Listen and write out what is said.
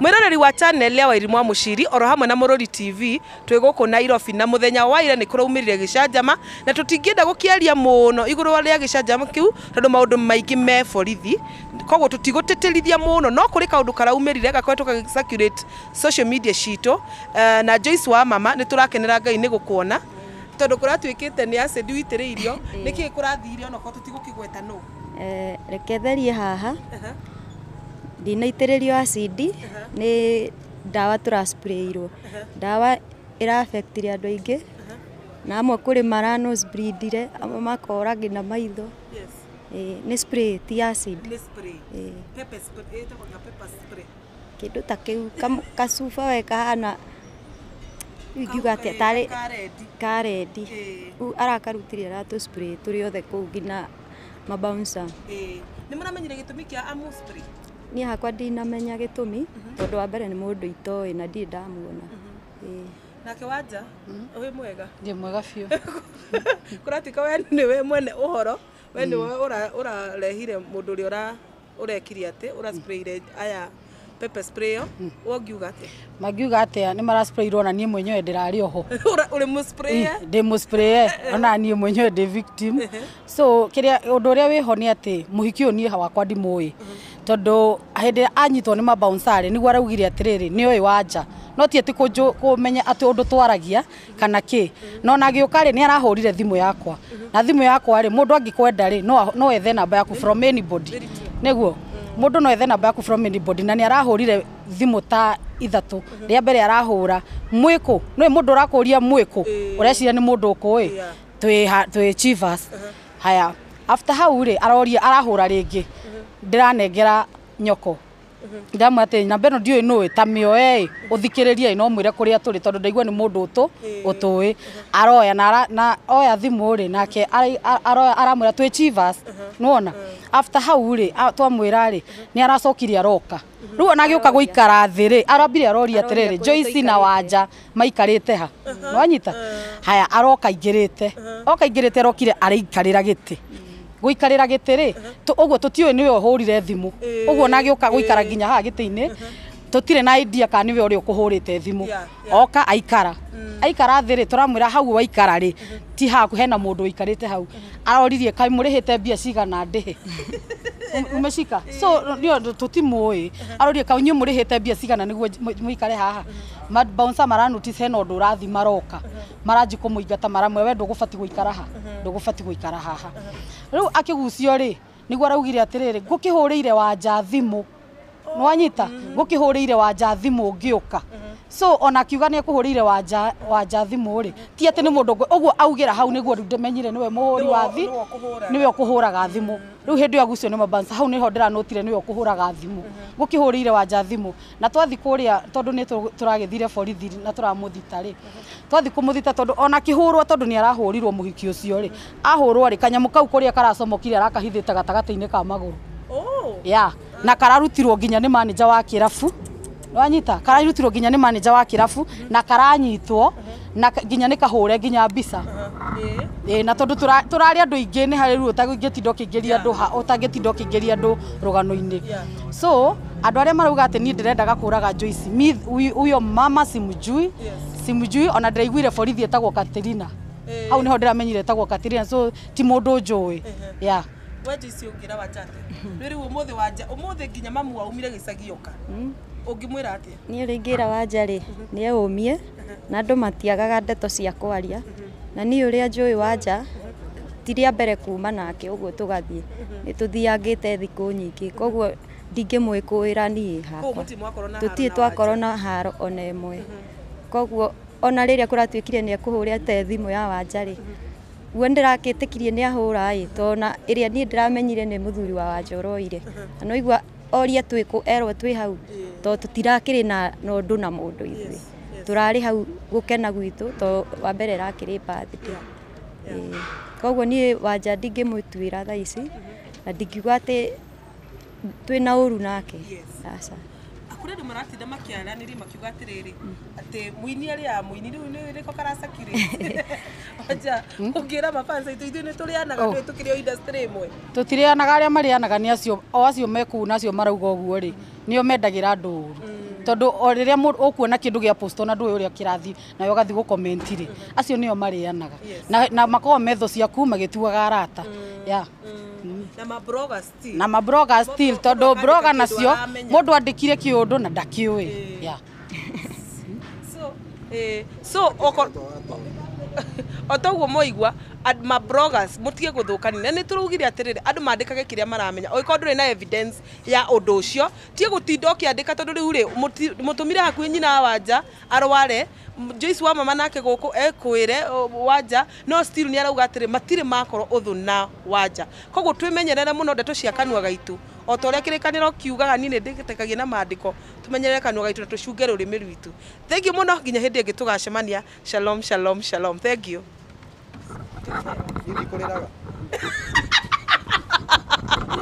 mwiroreri wa channel ya wairimu wa mushiri oro hamwe na morori tv twi na nairobi na muthenya wa ira ni kuraumirire gicanjama na tutingienda gukiaria muno iguru wa ria gicanjama kiu tondu maundu maingi me forithi kogo tutigutitirithia muno no kuri kaundu karaumirire gakorwo tukagicirculate social media shito uh, eh, na Joyce wa mama ni turakenera ngai ni gukuona tondu twikite ni acid witiriirio niki kurathirio no ko tutigukigweta no eh reketherie haha uh -huh ndinaitĩrĩrio acidi uh-huh. nĩ ndawa tũracprayirwo uh-huh. ndawa ĩraabektire andũ aingĩ uh-huh. na amwe kũrĩ mara nose breedire amwe makora nginya maitho nĩ spray ti acid kĩndũ ta kĩu kacuba we kahana ingiuga atĩa eh, tarĩ karendi rĩu arakarutire aratũ spray tũrĩ othe kũu nginya mabaunsa nĩ mũramenyire gĩtũmi kĩa amu spray niä hakwa ndinamenya gä tå mi mhm. tondå wa mbere nä må ndå itoä na ndirä ndamuona mhm. nake wanja mhm. wä mwega ndä mwega biå kå ratuĩka we nä we mwene å horo we nä we å rarehire må ndå å rä a ũrekire atä ũrasprayire aya pepper spray yo ũngiuga atĩa mangiuga atĩa nĩ marasprayirwo na niĩ mwenyewe ndĩrarĩ oho ũrĩ mũspraye ndĩ mũspraye ona niĩ mwenyewe ndĩ victim so kĩrĩa ũndũ ũrĩa wĩho nĩ atĩ mũhiki ũyũ niĩ wakwa ndimũĩ mm tondu hindi anyitwo ni mabaunsari niguo araugire atiriri ni uyu wa no ti ati kumenya ati undu twaragia kana ki no na giuka ri ni arahurire thimu yakwa na thimu yakwa ri mundu angikwenda ri no no ethe namba yaku from anybody niguo mundu no ethe namba yaku from anybody na ni arahurire thimu ta ithatu ria mbere arahura mwiku no mundu urakuria mwiku ureciria ni mundu ukui twi twi chivas uh-huh. haya after how rä aroria arahå ra rä ngä mm-hmm. ndä ranengera nyoko ndamwä atä namba ä no ndiå ä nå ä ta mä oe å thikä rä rie no mwä re kå rä a aroya na na oya thimu ri nake aroya aramwira twä chivas mm-hmm. nuona mm. after how rä twamwä mwira ri mm-hmm. ni aracokiria roka rä u ona agä å ka gå ikara thä rä arambire aroria atä rä na wanja maikarite ha nwanyita mm. haya aroka ingirite oka ingirite rokire te arokire arä guikarira gitiri uguo tutiwe niwe uhurire thimu uguo na giuka guikara nginya haha gitiini tutire na idea ka niwe uri ukuhurite thimu oka aikara mm. aikara thiri turamwira hau waikara ri mm-hmm. ti ha ku hena mundu ikarite hau mm-hmm. aroririe kai murihite mbia cigana ndihe umeshika so ndio tutimui uh-huh. aroririe kau nyu murihite mbia cigana niguo muikare haha uh-huh. mad bouncer uh-huh. mara notice hena ndu rathi maroka maranji kumuingata maramwe we ndugubati guikara ha ndugubati guikara haha riu akigucio ri niguo araugire atiriri ngukihurire wanja thimu nwanyita ngukihurire wanja thimu ngiuka so ona kiuga ni akuhurire wanja wanja thimu ri ti ati ni mundu ugwo augira hau niguo riu ndimenyire niwe muhuri wa thi niwe kuhuraga thimu riu hindu ya gucio ni mabansa hau niho ndiranotire niwe kuhuraga thimu ngukihurire wanja thimu na twathi kuria tondu ni turagithire borithi na turamuthita ri twathi kumuthita tondu ona kihurwa tondu ni arahurirwo muhiki ucio ri ahurwo ri kanyamu kau kuria karacomokire arakahithite gatagati-ini ka maguru ya oh! yeah na kararutirwo ginya ni manager wa kirabu wanyita kararutirwo ginya ni manager wa kirafu na karanyitwo na nginya nä kahåre nginya mbica na tondå tå rarä andå aingä nä harä ru å tagä tinda å kä ingä ria andå å tagä tinda å kä ingä ria andå rå gano so andu arä marauga ati ni ndä rendaga Joyce Smith uyo å yo mama simujui simjui ona ndä forithi etagwo Katrina katerina hau nä ho ndä ramenyire ätagwo so ti må ndå njå ä wenja icio ngira wanjate riu umuthi wanja umuthi nginya mamu waumire gicagi ungimwira hmm? atia nie ringira wanja ri nieumie na andu matiagaga ndeto cia kwaria na ni uria njui wanja ti rĩa mbere kuma nake ũguo tũgathiĩ nĩ tũthiangĩte thikũ nyingĩ koguo ndingĩmwĩkũĩra niĩ hakwa tũtirĩ twakorwo na haro ona mwe koguo ona rĩrĩa kũratuĩkire nĩ ekũhũrĩte thimũ ya wanja rĩ guo ndä nä kirie nä ahå ra ä tona ä rä a niä ndä ramenyire nä må thuri wa wanjoroire na no igua oria twä kå erwo twä hau to tå tirakä rä na ndå na må ndå ithuä tå rarä hau gå kena gwitå to wambere mbere rakä rä mbathä koguo niä wanja ndingä må tuä ra thaa ici na ndingiuga atä twä na å ru nake yes kuri ndu makiana makiaraniri makiuga atiriri ati muini ari ya muini riu ni riko karacakire aja ugira hmm? mafansa ito ito ni turianaga oh. ndu tukirio industry imwe tutirianaga aria marianaga ni acio o acio mekuu na acio marauga uguo ri nio mendagira andu uru hmm. tondu o riria ukuona kindu gia posto na nduwe uria kirathi na we ugathi gukomentire acio nio marianaga na makoragwo metho ciaku magituaga arata hmm. ya na mabroga still na mabroga still tondu broga nacio mundu andikire kiundu na ndakiui eh. yeah so eh so otogwo moigwa ad my bloggers mutige guthukani na ni turugire atiriri andu mandikage kiria maramenya oiko ndure na evidence ya undu ucio tie gutindo ki andika tondu riu ri mutumire hakwe nyina waja arware Joyce wa mama nake guku ekwire waja no still ni arauga atiri matire makoro uthu na waja kogu twimenyerere muno ndeto cia kanwa gaitu o ta å rä a kä rä kanä kiugaga niä nä ndä tekagia na mandiko tå menyerere kanua gaitå na tå cunge rå rä mä rwitũ thengiå må no nginya hä ndä ä ngä tå gacemania shalom shalom shalom thengiå